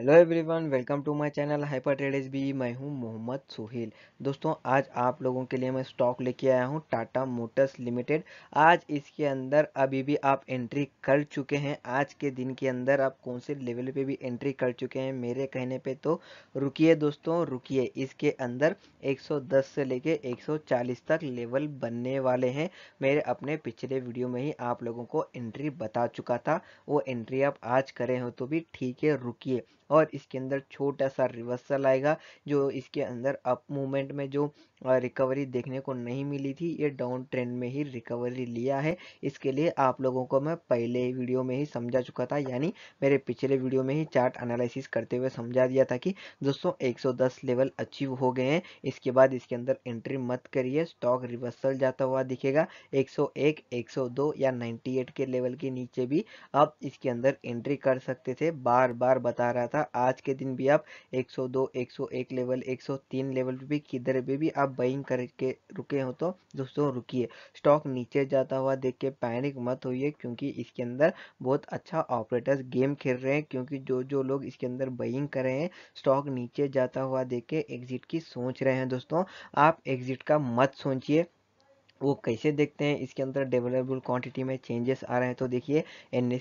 hello everyone welcome to my channel Hyper Trade B मैं हूं मोहम्मद सुहेल दोस्तों आज आप लोगों के लिए मैं स्टॉक लेके आया हूं टाटा मोटर्स लिमिटेड आज इसके अंदर अभी भी आप एंट्री कर चुके हैं आज के दिन के अंदर आप कौन से लेवल पे भी एंट्री कर चुके हैं मेरे कहने पे तो रुकिए दोस्तों रुकीये इसके अंदर एक से लेके 140 तक लेवल बनने वाले हैं मेरे अपने पिछले वीडियो में ही आप लोगों को एंट्री बता चुका था वो एंट्री आप आज करें हो तो भी ठीक है रुकी और इसके अंदर छोटा सा रिवर्सल आएगा जो इसके अंदर अप मूवमेंट में जो रिकवरी देखने को नहीं मिली थी ये डाउन ट्रेंड में ही रिकवरी लिया है इसके लिए आप लोगों को मैं पहले वीडियो में ही समझा चुका था यानी मेरे पिछले वीडियो में ही चार्ट एनालिसिस करते हुए समझा दिया था कि दोस्तों 110 लेवल अचीव हो गए हैं इसके बाद इसके अंदर एंट्री मत करिए स्टॉक रिवर्सल जाता हुआ दिखेगा एक सौ या नाइन्टी के लेवल के नीचे भी आप इसके अंदर एंट्री कर सकते थे बार बार बता रहा था आज के दिन भी आप एक सौ लेवल एक लेवल भी किधर भी आप आप बाइंग करके रुके हो तो दोस्तों रुकिए स्टॉक नीचे जाता हुआ देख के पैनिक मत होइए क्योंकि इसके अंदर बहुत अच्छा ऑपरेटर्स गेम खेल रहे हैं क्योंकि जो जो लोग इसके अंदर बाइंग कर रहे हैं स्टॉक नीचे जाता हुआ देख के एग्जिट की सोच रहे हैं दोस्तों आप एग्जिट का मत सोचिए वो कैसे देखते हैं इसके अंदर डेवलबल क्वांटिटी में चेंजेस आ रहे हैं तो देखिए एन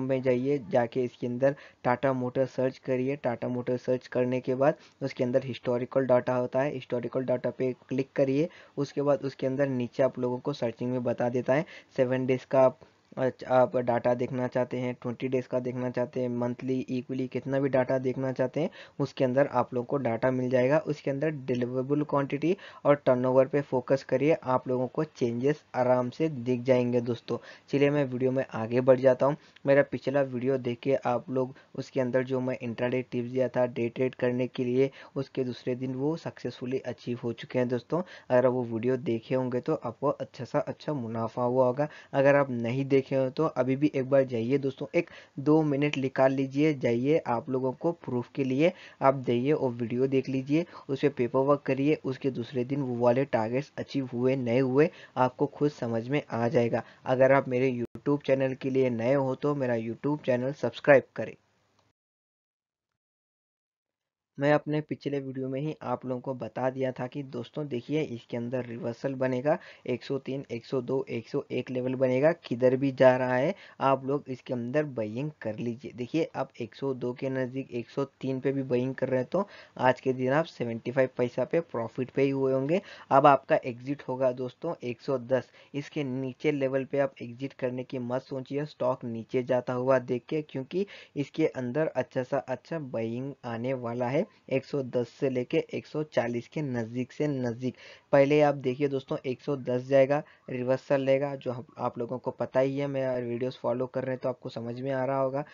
में जाइए जाके इसके अंदर टाटा मोटर सर्च करिए टाटा मोटर सर्च करने के बाद उसके अंदर हिस्टोरिकल डाटा होता है हिस्टोरिकल डाटा पे क्लिक करिए उसके बाद उसके अंदर नीचे आप लोगों को सर्चिंग में बता देता है सेवन डेज का अच्छा, आप डाटा देखना चाहते हैं ट्वेंटी डेज़ का देखना चाहते हैं मंथली इक्वली कितना भी डाटा देखना चाहते हैं उसके अंदर आप लोगों को डाटा मिल जाएगा उसके अंदर डिलीवरेबल क्वांटिटी और टर्नओवर पे फोकस करिए आप लोगों को चेंजेस आराम से दिख जाएंगे दोस्तों चलिए मैं वीडियो में आगे बढ़ जाता हूँ मेरा पिछला वीडियो देख के आप लोग उसके अंदर जो मैं इंटरडे टिप्स दिया था डे ट्रेड करने के लिए उसके दूसरे दिन वो सक्सेसफुली अचीव हो चुके हैं दोस्तों अगर आप वो वीडियो देखे होंगे तो आपको अच्छा सा अच्छा मुनाफा हुआ होगा अगर आप नहीं देख देखे हो तो अभी भी एक बार जाइए दोस्तों एक दो मिनट निकाल लीजिए जाइए आप लोगों को प्रूफ के लिए आप जाइए और वीडियो देख लीजिए उस पर पेपर वर्क करिए उसके दूसरे दिन वो वाले टारगेट्स अचीव हुए नए हुए आपको खुद समझ में आ जाएगा अगर आप मेरे यूट्यूब चैनल के लिए नए हो तो मेरा यूट्यूब चैनल सब्सक्राइब करें मैं अपने पिछले वीडियो में ही आप लोगों को बता दिया था कि दोस्तों देखिए इसके अंदर रिवर्सल बनेगा 103, 102, 101 लेवल बनेगा किधर भी जा रहा है आप लोग इसके अंदर बइंग कर लीजिए देखिए आप 102 के नज़दीक 103 पे भी बइंग कर रहे हैं तो आज के दिन आप 75 पैसा पे प्रॉफिट पे ही हुए होंगे अब आपका एग्जिट होगा दोस्तों एक इसके नीचे लेवल पे आप एग्जिट करने की मत सोचिए स्टॉक नीचे जाता हुआ देख के क्योंकि इसके अंदर अच्छा सा अच्छा बइंग आने वाला है प्राइम 110 से लेके 140 के नज़दीक से नज़दीक पहले आप देखिए दोस्तों 110 जाएगा रिवर्सल लेगा जो आप लोगों को पता ही है मैं वीडियोस फॉलो कर रहे हैं तो आपको समझ में आ रहा होगा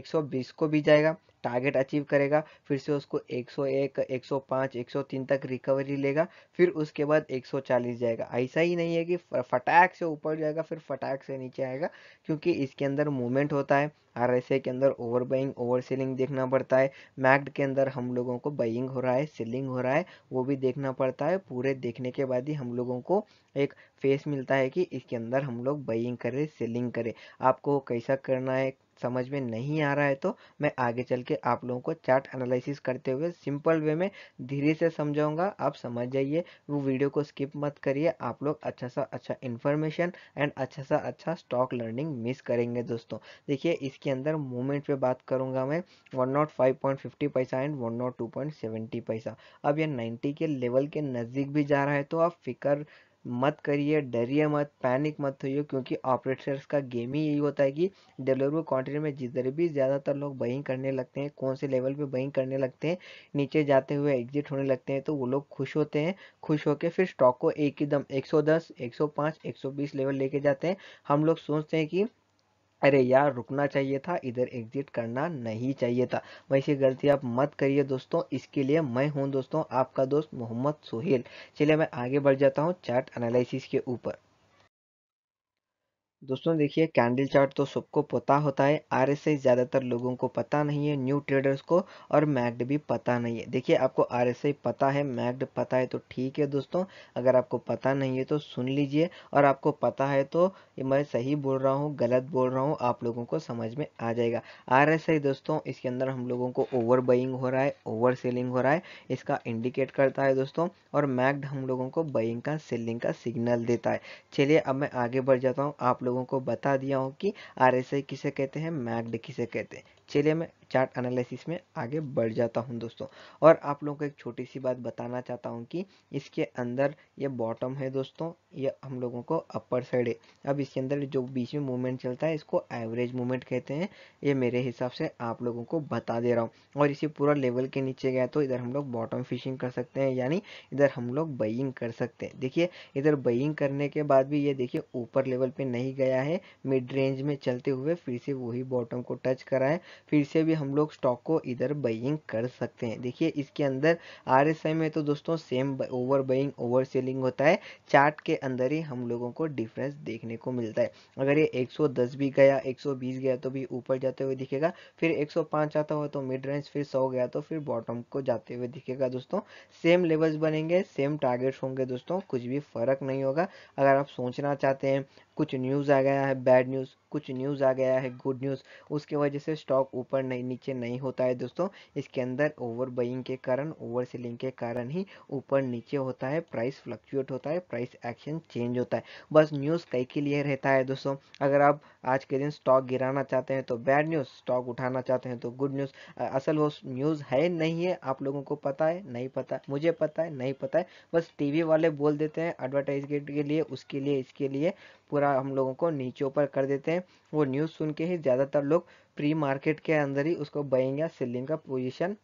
120 को भी जाएगा टारगेट अचीव करेगा फिर से उसको 101, 105, 103 तक रिकवरी लेगा फिर उसके बाद 140 जाएगा ऐसा ही नहीं है कि फटाक से ऊपर जाएगा फिर फटाक से नीचे आएगा क्योंकि इसके अंदर मूवमेंट होता है आर के अंदर ओवर बाइंग ओवर सेलिंग देखना पड़ता है मैक्ड के अंदर हम लोगों को बाइंग हो रहा है सेलिंग हो रहा है वो भी देखना पड़ता है पूरे देखने के बाद ही हम लोगों को एक फेस मिलता है कि इसके अंदर हम लोग बाइंग करें सेलिंग करें आपको कैसा करना है समझ में नहीं आ रहा है तो मैं आगे चल के आप लोगों को चार्ट एनालिसिस करते हुए सिंपल वे में धीरे से समझाऊंगा आप समझ जाइए वो वीडियो को स्किप मत करिए आप लोग अच्छा सा अच्छा इन्फॉर्मेशन एंड अच्छा सा अच्छा स्टॉक लर्निंग मिस करेंगे दोस्तों देखिए इसके अंदर मूवमेंट पर बात करूँगा मैं वन oh पैसा एंड वन oh पैसा अब यह नाइन्टी के लेवल के नज़दीक भी जा रहा है तो आप फिकर मत करिए डरिए मत पैनिक मत होइए क्योंकि ऑपरेटर्स का गेम ही यही होता है कि डेवलपर कंट्री में जिधर भी ज़्यादातर लोग बहिंग करने लगते हैं कौन से लेवल पे बइंग करने लगते हैं नीचे जाते हुए एग्जिट होने लगते हैं तो वो लोग खुश होते हैं खुश होकर फिर स्टॉक को एक सौ दस एक एक सौ बीस लेवल लेके जाते हैं हम लोग सोचते हैं कि अरे यार रुकना चाहिए था इधर एग्जिट करना नहीं चाहिए था वैसी गलती आप मत करिए दोस्तों इसके लिए मैं हूं दोस्तों आपका दोस्त मोहम्मद सोहेल चलिए मैं आगे बढ़ जाता हूं चार्ट एनालिसिस के ऊपर दोस्तों देखिए कैंडल चार्ट तो सबको पता होता है आरएसआई ज़्यादातर लोगों को पता नहीं है न्यू ट्रेडर्स को और मैग्ड भी पता नहीं है देखिए आपको आरएसआई पता है मैग्ड पता है तो ठीक है दोस्तों अगर आपको पता नहीं है तो सुन लीजिए और आपको पता है तो मैं सही बोल रहा हूँ गलत बोल रहा हूँ आप लोगों को समझ में आ जाएगा आर दोस्तों इसके अंदर हम लोगों को ओवर बइंग हो रहा है ओवर सेलिंग हो रहा है इसका इंडिकेट करता है दोस्तों और मैग्ड हम लोगों को बइंग का सेलिंग का सिग्नल देता है चलिए अब मैं आगे बढ़ जाता हूँ आप लोग लोगों को बता दिया हूँ कि आर किसे कहते हैं मैग्ड किसे कहते हैं चलिए मैं चार्ट एनालिसिस में आगे बढ़ जाता हूँ दोस्तों और आप लोगों को एक छोटी सी बात बताना चाहता हूँ कि इसके अंदर ये बॉटम है दोस्तों ये हम लोगों को अपर साइड है अब इसके अंदर जो बीच में मूवमेंट चलता है इसको एवरेज मूवमेंट कहते हैं ये मेरे हिसाब से आप लोगों को बता दे रहा हूँ और इसे पूरा लेवल के नीचे गया तो इधर हम लोग बॉटम फिशिंग कर सकते हैं यानी इधर हम लोग बइंग कर सकते हैं देखिए इधर बइंग करने के बाद भी ये देखिए ऊपर लेवल पे नहीं गया है मिड रेंज में चलते हुए फिर से वही बॉटम को टच करा है फिर से भी हम लोग स्टॉक को इधर बइंग कर सकते हैं देखिए इसके अंदर आर में तो दोस्तों same over buying over selling होता है चार्ट के अंदर ही हम लोगों को डिफरेंस देखने को मिलता है अगर ये 110 भी गया 120 गया तो भी ऊपर जाते हुए दिखेगा फिर 105 आता हुआ तो मिड रेंज फिर 100 गया तो फिर बॉटम को जाते हुए दिखेगा दोस्तों सेम लेवल्स बनेंगे सेम टारगेट्स होंगे दोस्तों कुछ भी फर्क नहीं होगा अगर आप सोचना चाहते हैं कुछ न्यूज़ आ गया है बैड न्यूज़ कुछ न्यूज़ आ गया है गुड न्यूज़ उसके वजह से स्टॉक ऊपर नहीं नीचे नहीं होता है दोस्तों इसके अंदर ओवर बइंग के कारण ओवर सेलिंग के कारण ही ऊपर नीचे होता है प्राइस फ्लक्चुएट होता है प्राइस एक्शन चेंज होता है बस न्यूज़ कई के लिए रहता है दोस्तों अगर आप आज के दिन स्टॉक गिराना चाहते हैं तो बैड न्यूज़ स्टॉक उठाना चाहते हैं तो गुड न्यूज़ असल वो न्यूज़ है नहीं है आप लोगों को पता है नहीं पता मुझे पता है नहीं पता है बस टीवी वाले बोल देते हैं एडवर्टाइजमेंट के लिए उसके लिए इसके लिए पूरा हम लोगों को नीचे ऊपर कर देते हैं वो न्यूज़ सुन के ही ज़्यादातर लोग प्री मार्केट के अंदर ही उसको बइंग या सेलिंग का पोजिशन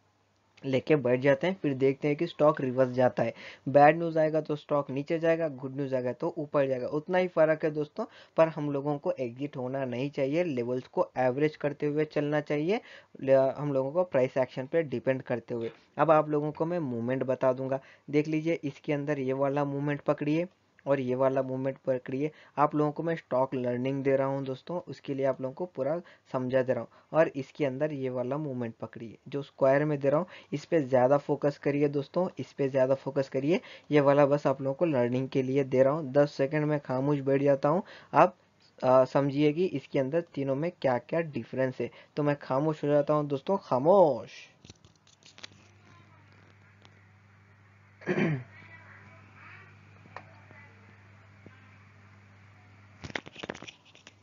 लेके बैठ जाते हैं फिर देखते हैं कि स्टॉक रिवर्स जाता है बैड न्यूज़ आएगा तो स्टॉक नीचे जाएगा गुड न्यूज़ आएगा तो ऊपर जाएगा उतना ही फ़र्क है दोस्तों पर हम लोगों को एग्जिट होना नहीं चाहिए लेवल्स को एवरेज करते हुए चलना चाहिए हम लोगों को प्राइस एक्शन पे डिपेंड करते हुए अब आप लोगों को मैं मूवमेंट बता दूंगा देख लीजिए इसके अंदर ये वाला मूवमेंट पकड़िए और ये वाला मूवमेंट पकड़िए आप लोगों को मैं स्टॉक लर्निंग दे रहा हूँ दोस्तों उसके लिए आप लोगों को पूरा समझा दे रहा हूँ और इसके अंदर ये वाला मूवमेंट पकड़िए जो स्क्वायर में दे रहा हूँ इस पर ज़्यादा फोकस करिए दोस्तों इस पर ज़्यादा फोकस करिए ये वाला बस आप लोगों को लर्निंग के लिए दे रहा हूँ दस सेकेंड में खामोश बैठ जाता हूँ आप समझिए कि इसके अंदर तीनों में क्या क्या डिफरेंस है तो मैं खामोश हो जाता हूँ दोस्तों खामोश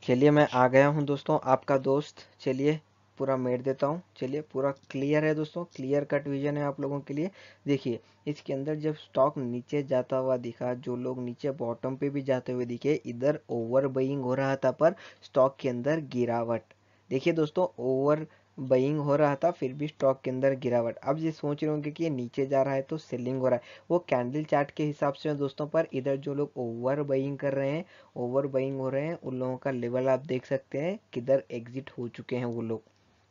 चलिए मैं आ गया हूँ दोस्तों आपका दोस्त चलिए पूरा मेट देता हूँ चलिए पूरा क्लियर है दोस्तों क्लियर कट विजन है आप लोगों के लिए देखिए इसके अंदर जब स्टॉक नीचे जाता हुआ दिखा जो लोग नीचे बॉटम पे भी जाते हुए दिखे इधर ओवर बइंग हो रहा था पर स्टॉक के अंदर गिरावट देखिए दोस्तों ओवर बइंग हो रहा था फिर भी स्टॉक के अंदर गिरावट अब ये सोच रहे होंगे कि ये नीचे जा रहा है तो सेलिंग हो रहा है वो कैंडल चार्ट के हिसाब से दोस्तों पर इधर जो लोग ओवर बइंग कर रहे हैं ओवर बइंग हो रहे हैं उन लोगों का लेवल आप देख सकते हैं किधर एग्जिट हो चुके हैं वो लोग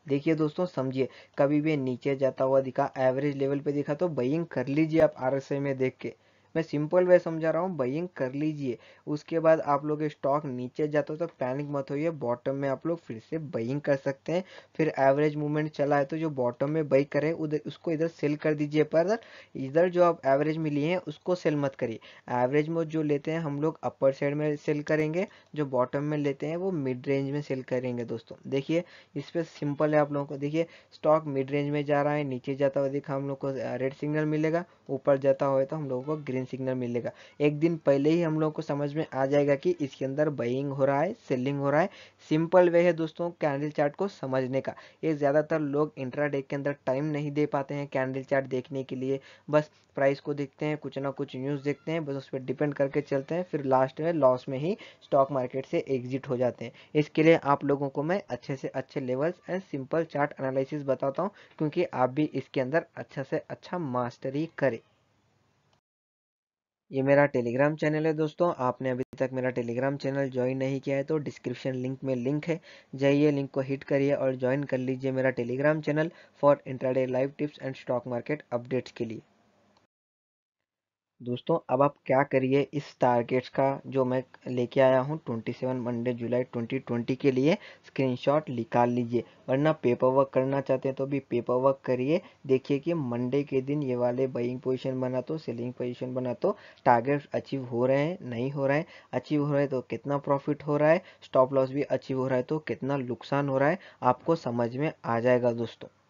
देखिए दोस्तों समझिए कभी भी नीचे जाता हुआ दिखा एवरेज लेवल पे दिखा तो बइंग कर लीजिए आप आर में देख के मैं सिंपल वे समझा रहा हूँ बइंग कर लीजिए उसके बाद आप लोग स्टॉक नीचे जाता तो पैनिक मत होइए बॉटम में आप लोग फिर से बइंग कर सकते हैं फिर एवरेज मूवमेंट चला है तो जो बॉटम में बई करे उधर उसको इधर सेल कर दीजिए पर इधर जो आप एवरेज में लिए हैं उसको सेल मत करिए एवरेज में जो लेते हैं हम लोग अपर साइड में सेल करेंगे जो बॉटम में लेते हैं वो मिड रेंज में सेल करेंगे दोस्तों देखिए इस पर सिंपल है आप लोगों को देखिए स्टॉक मिड रेंज में जा रहा है नीचे जाता हुआ देखा हम लोग को रेड सिग्नल मिलेगा ऊपर जाता हुआ तो हम लोगों को ग्रीन ट्रेंड सिग्नल मिलेगा एक दिन पहले ही हम लोगों को समझ में आ जाएगा कि इसके अंदर बाइंग हो रहा है सेलिंग हो रहा है सिंपल वे है दोस्तों कैंडल चार्ट को समझने का ये ज़्यादातर लोग इंट्रा के अंदर टाइम नहीं दे पाते हैं कैंडल चार्ट देखने के लिए बस प्राइस को देखते हैं कुछ ना कुछ न्यूज़ देखते हैं बस उस पर डिपेंड करके चलते हैं फिर लास्ट में लॉस में ही स्टॉक मार्केट से एग्जिट हो जाते हैं इसके लिए आप लोगों को मैं अच्छे से अच्छे levels and simple chart analysis बताता हूँ क्योंकि आप भी इसके अंदर अच्छा से अच्छा मास्टरी करें ये मेरा टेलीग्राम चैनल है दोस्तों आपने अभी तक मेरा टेलीग्राम चैनल ज्वाइन नहीं किया है तो डिस्क्रिप्शन लिंक में लिंक है जाइए लिंक को हिट करिए और ज्वाइन कर लीजिए मेरा Telegram channel for intraday live tips and stock market updates के लिए दोस्तों अब आप क्या करिए इस टारगेट्स का जो मैं लेके आया हूँ 27 मंडे जुलाई 2020 के लिए स्क्रीनशॉट निकाल लीजिए वरना पेपर वर्क करना चाहते हैं तो भी पेपर वर्क करिए देखिए कि मंडे के दिन ये वाले बाइंग पोजीशन बना तो सेलिंग पोजीशन बना तो टारगेट अचीव हो रहे हैं नहीं हो रहे हैं अचीव हो रहे हैं तो कितना प्रॉफिट हो रहा है स्टॉप लॉस भी अचीव हो रहा है तो कितना नुकसान हो रहा है आपको समझ में आ जाएगा दोस्तों